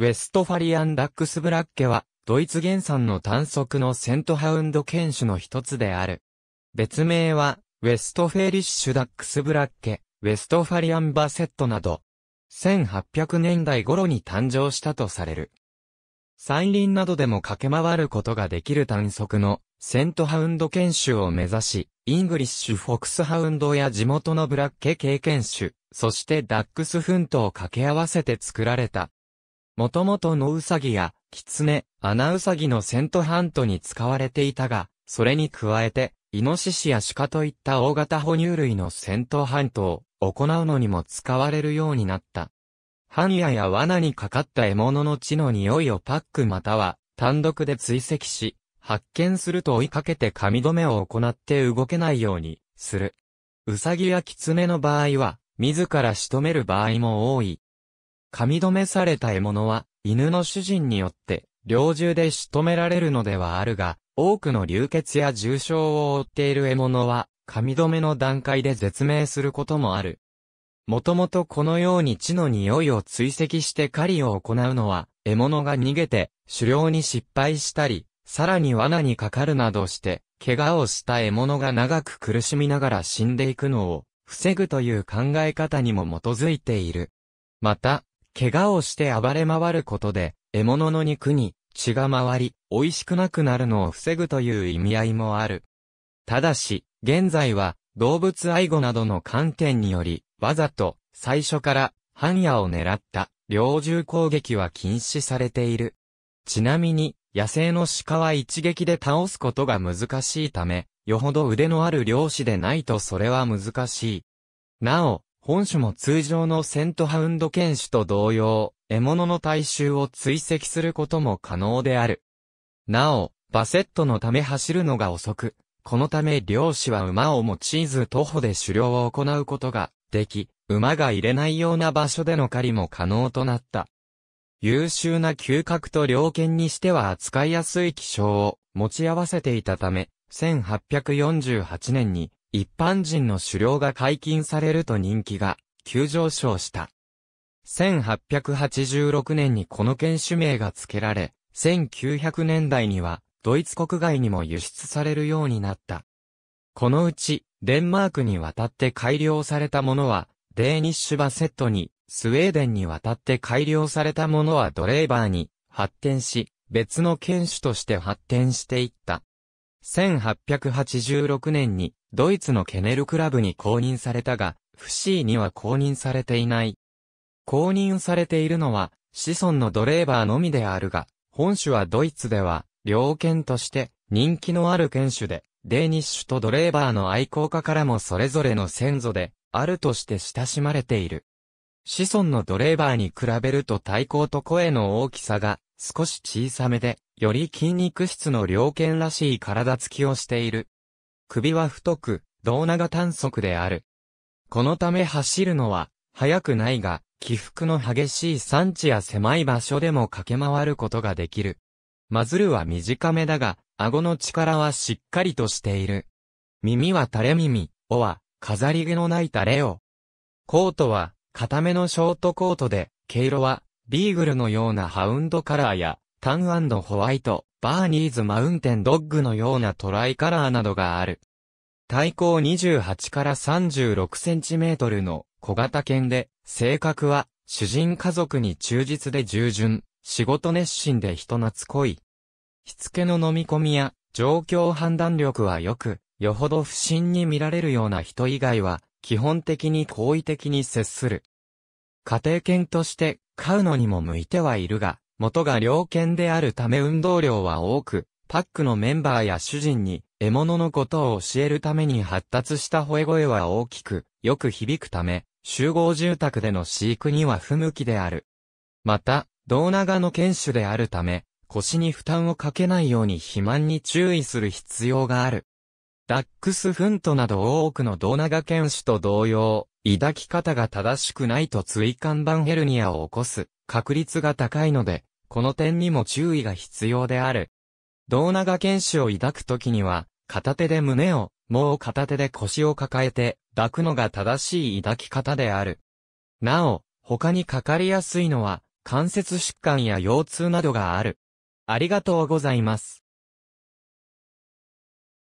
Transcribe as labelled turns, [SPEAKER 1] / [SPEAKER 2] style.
[SPEAKER 1] ウェストファリアン・ダックスブラッケは、ドイツ原産の単足のセントハウンド犬種の一つである。別名は、ウェストフェリッシュ・ダックスブラッケ、ウェストファリアン・バセットなど、1800年代頃に誕生したとされる。山林などでも駆け回ることができる短足のセントハウンド犬種を目指し、イングリッシュフォックスハウンドや地元のブラッケ系犬種、そしてダックスフントを掛け合わせて作られたもともとノウサギや、キツネ、アナウサギのセントハントに使われていたが、それに加えて、イノシシやシカといった大型哺乳類のセントハントを行うのにも使われるようになった。半ヤや罠にかかった獲物の血の匂いをパックまたは単独で追跡し、発見すると追いかけて髪止めを行って動けないようにする。ウサギやキツネの場合は、自ら仕留める場合も多い。噛み止めされた獲物は、犬の主人によって、猟銃で仕留められるのではあるが、多くの流血や重傷を負っている獲物は、噛み止めの段階で絶命することもある。もともとこのように血の匂いを追跡して狩りを行うのは、獲物が逃げて、狩猟に失敗したり、さらに罠にかかるなどして、怪我をした獲物が長く苦しみながら死んでいくのを、防ぐという考え方にも基づいている。また、怪我をして暴れ回ることで、獲物の肉に血が回り、美味しくなくなるのを防ぐという意味合いもある。ただし、現在は、動物愛護などの観点により、わざと、最初から、半夜を狙った、猟銃攻撃は禁止されている。ちなみに、野生の鹿は一撃で倒すことが難しいため、よほど腕のある猟師でないとそれは難しい。なお、本種も通常のセントハウンド犬種と同様、獲物の体臭を追跡することも可能である。なお、バセットのため走るのが遅く、このため漁師は馬を用いず徒歩で狩猟を行うことができ、馬が入れないような場所での狩りも可能となった。優秀な嗅覚と猟犬にしては扱いやすい気象を持ち合わせていたため、1848年に一般人の狩猟が解禁されると人気が急上昇した。1886年にこの犬種名が付けられ、1900年代にはドイツ国外にも輸出されるようになった。このうち、デンマークに渡って改良されたものは、デーニッシュバセットに、スウェーデンに渡って改良されたものはドレーバーに発展し、別の犬種として発展していった。1886年にドイツのケネルクラブに公認されたが、フシーには公認されていない。公認されているのは、子孫のドレーバーのみであるが、本種はドイツでは、猟犬として人気のある犬種で、デーニッシュとドレーバーの愛好家からもそれぞれの先祖で、あるとして親しまれている。子孫のドレーバーに比べると対抗と声の大きさが少し小さめで、より筋肉質の猟犬らしい体つきをしている。首は太く、胴長短足である。このため走るのは、速くないが、起伏の激しい山地や狭い場所でも駆け回ることができる。マズルは短めだが、顎の力はしっかりとしている。耳は垂れ耳、尾は、飾り毛のない垂れ尾。コートは、固めのショートコートで、毛色は、ビーグルのようなハウンドカラーや、タンホワイト、バーニーズマウンテンドッグのようなトライカラーなどがある。体高28から36センチメートルの小型犬で、性格は、主人家族に忠実で従順、仕事熱心で人懐っこい。しつけの飲み込みや、状況判断力は良く、よほど不審に見られるような人以外は、基本的に好意的に接する。家庭犬として飼うのにも向いてはいるが、元が猟犬であるため運動量は多く、パックのメンバーや主人に獲物のことを教えるために発達した吠え声は大きく、よく響くため、集合住宅での飼育には不向きである。また、胴長の犬種であるため、腰に負担をかけないように肥満に注意する必要がある。ダックスフントなど多くの胴長犬種と同様、抱き方が正しくないと椎間板ヘルニアを起こす確率が高いので、この点にも注意が必要である。胴長犬種を抱くときには、片手で胸を、もう片手で腰を抱えて、抱くのが正しい抱き方である。なお、他にかかりやすいのは、関節疾患や腰痛などがある。ありがとうございます。